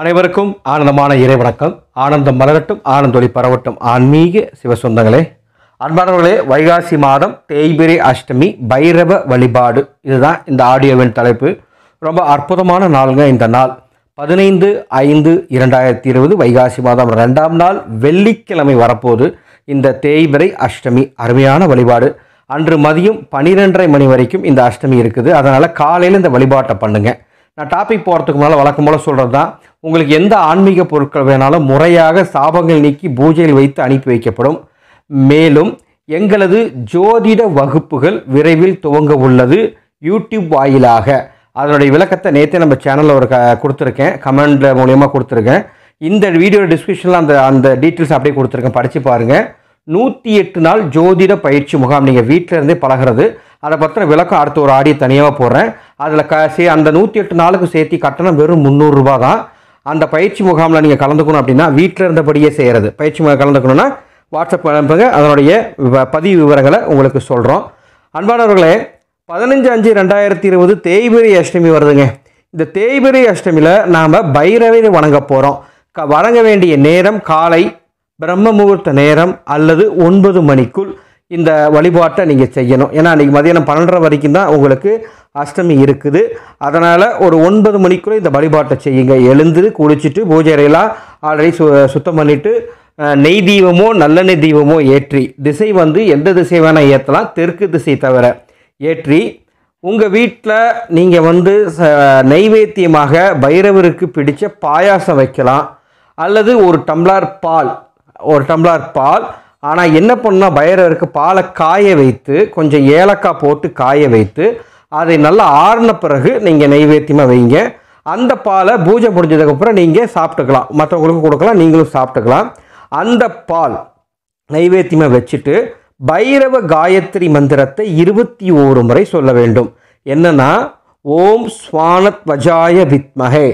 அனைவருக்கும் ஆனந்தமான இறை வணக்கம் ஆனந்தம் மலரட்டும் ஆனந்தொலி பரவட்டும் ஆன்மீக சிவசொந்தங்களே அன்பானவர்களே வைகாசி மாதம் தேய்பிரி அஷ்டமி பைரவ வழிபாடு இதுதான் இந்த ஆடியோவின் தலைப்பு ரொம்ப அற்புதமான நாளுங்க இந்த நாள் பதினைந்து ஐந்து இரண்டாயிரத்தி இருபது வைகாசி மாதம் ரெண்டாம் நாள் வெள்ளிக்கிழமை வரப்போது இந்த தேய்பிரை அஷ்டமி அருமையான வழிபாடு அன்று மதியம் பனிரெண்டரை மணி வரைக்கும் இந்த அஷ்டமி இருக்குது அதனால் காலையில் இந்த வழிபாட்டை பண்ணுங்கள் நான் டாபிக் போகிறதுக்கு முன்னால் வழக்கம் போல் சொல்கிறது தான் உங்களுக்கு எந்த ஆன்மீக பொருட்கள் வேணாலும் முறையாக சாபங்கள் நீக்கி பூஜையில் வைத்து அனுப்பி வைக்கப்படும் மேலும் எங்களது ஜோதிட வகுப்புகள் விரைவில் துவங்க உள்ளது யூடியூப் வாயிலாக அதனுடைய விளக்கத்தை நேற்றே நம்ம சேனலில் ஒரு க கொடுத்துருக்கேன் கமெண்ட் மூலியமாக கொடுத்துருக்கேன் இந்த வீடியோ டிஸ்கிரிப்ஷனில் அந்த அந்த டீட்டெயில்ஸ் அப்படியே கொடுத்துருக்கேன் படித்து பாருங்கள் நூற்றி எட்டு நாள் ஜோதிட பயிற்சி முகாம் நீங்கள் வீட்டிலேருந்தே பழகிறது அதை பற்றின விளக்கம் அடுத்த ஒரு ஆடியை தனியாக போடுறேன் அதில் க சே அந்த நூற்றி எட்டு நாளுக்கு சேர்த்து கட்டணம் வெறும் முந்நூறுரூபா தான் அந்த பயிற்சி முகாமில் நீங்கள் கலந்துக்கணும் அப்படின்னா வீட்டில் இருந்தபடியே செய்கிறது பயிற்சி முகாம் கலந்துக்கணும்னா வாட்ஸ்அப் அனுப்புங்க அதனுடைய பதிவு விவரங்களை உங்களுக்கு சொல்கிறோம் அன்பானவர்களே பதினஞ்சு அஞ்சு ரெண்டாயிரத்தி இருபது தேய்பிரி அஷ்டமி வருதுங்க இந்த தேய்பிரி அஷ்டமியில் நாம் பைரவரை வணங்க போகிறோம் க வணங்க வேண்டிய நேரம் காலை பிரம்ம முகூர்த்த நேரம் அல்லது ஒன்பது மணிக்குள் இந்த வழிபாட்டை நீங்கள் செய்யணும் ஏன்னா அன்றைக்கி மதியானம் பன்னெண்டரை வரைக்கும் தான் உங்களுக்கு அஷ்டமி இருக்குது அதனால் ஒரு ஒன்பது மணிக்குள்ளே இந்த வழிபாட்டை செய்யுங்க எழுந்து குளிச்சுட்டு பூஜை அறையெல்லாம் ஆல்ரெடி சு சுத்தம் பண்ணிவிட்டு நெய் தீபமோ நல்லெண்ணெய் தீபமோ ஏற்றி திசை வந்து எந்த திசை வேணால் ஏற்றலாம் தெற்கு திசை தவிர ஏற்றி உங்கள் வீட்டில் நீங்கள் வந்து ச நைவேத்தியமாக பைரவருக்கு பிடித்த பாயாசம் வைக்கலாம் அல்லது ஒரு டம்ளார் பால் ஒரு டம்ளார் பால் ஆனால் என்ன பண்ணால் பயறருக்கு பாலை காய வைத்து கொஞ்சம் ஏலக்காய் போட்டு காய வைத்து அதை நல்லா ஆறின பிறகு நீங்கள் நைவேத்தியமாக வைங்க அந்த பாலை பூஜை முடிஞ்சதுக்கப்புறம் நீங்கள் சாப்பிட்டுக்கலாம் மற்றவங்களுக்கும் கொடுக்கலாம் நீங்களும் சாப்பிட்டுக்கலாம் அந்த பால் நைவேத்தியமாக வச்சுட்டு பைரவ காயத்ரி மந்திரத்தை இருபத்தி ஓரு முறை சொல்ல வேண்டும் என்னன்னா ஓம் ஸ்வானத்வஜாய வித்மகே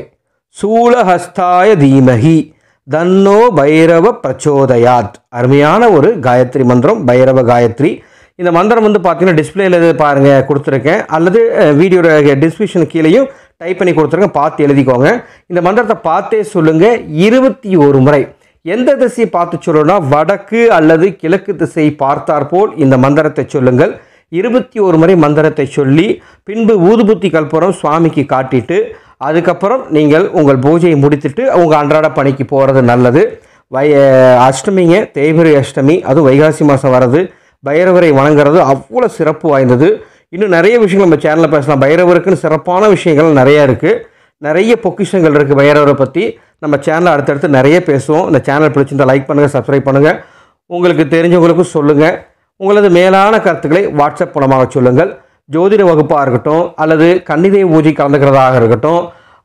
சூலஹஸ்தாய தீமகி தன்னோ பைரவ பிரச்சோதயாத் அருமையான ஒரு காயத்ரி மந்திரம் பைரவ காயத்ரி இந்த மந்திரம் வந்து பார்த்தீங்கன்னா டிஸ்பிளேல பாருங்க பாருங்கள் கொடுத்துருக்கேன் அல்லது வீடியோ டிஸ்கிரிப்ஷன் கீழேயும் டைப் பண்ணி கொடுத்துருக்கேன் பார்த்து எழுதிக்கோங்க இந்த மந்திரத்தை பார்த்தே சொல்லுங்கள் இருபத்தி ஒரு முறை எந்த திசையை பார்த்து சொல்லணும்னா வடக்கு அல்லது கிழக்கு திசையை பார்த்தாற்போல் இந்த மந்திரத்தை சொல்லுங்கள் இருபத்தி ஒரு முறை மந்திரத்தை சொல்லி பின்பு ஊதுபுத்தி கல்புரம் சுவாமிக்கு காட்டிட்டு அதுக்கப்புறம் நீங்கள் உங்கள் பூஜையை முடித்துட்டு உங்கள் அன்றாட பணிக்கு போகிறது நல்லது வை அஷ்டமிங்க தேய்பிரி அஷ்டமி அதுவும் வைகாசி மாதம் வர்றது பைரவரை வணங்குறது அவ்வளோ சிறப்பு வாய்ந்தது இன்னும் நிறைய விஷயங்கள் நம்ம சேனலில் பேசலாம் பைரவருக்குன்னு சிறப்பான விஷயங்கள் நிறையா இருக்குது நிறைய பொக்கிஷங்கள் இருக்குது பைரவரை பற்றி நம்ம சேனலை அடுத்தடுத்து நிறைய பேசுவோம் இந்த சேனல் பிடிச்சிருந்தால் லைக் பண்ணுங்கள் சப்ஸ்கிரைப் பண்ணுங்கள் உங்களுக்கு தெரிஞ்சவங்களுக்கும் சொல்லுங்கள் உங்களது மேலான கருத்துக்களை வாட்ஸ்அப் மூலமாக சொல்லுங்கள் ஜோதிட வகுப்பாக இருக்கட்டும் அல்லது கன்னிதை பூஜை கலந்துக்கிறதாக இருக்கட்டும்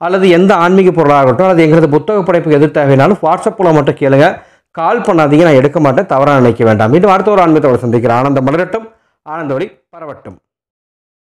அல்லது எந்த ஆன்மீக பொருளாக இருக்கட்டும் அல்லது எங்களது புத்தக படைப்புக்கு எது தேவைனாலும் வாட்ஸ்அப்பில் மட்டும் கேளுங்க கால் பண்ணாதீங்க நான் எடுக்க மாட்டேன் தவறாக நினைக்க வேண்டாம் மீண்டும் அடுத்த ஒரு ஆன்மீகத்தோடு சந்திக்கிறேன் ஆனந்தம் மலரட்டும் ஆனந்த வழி பரவட்டும்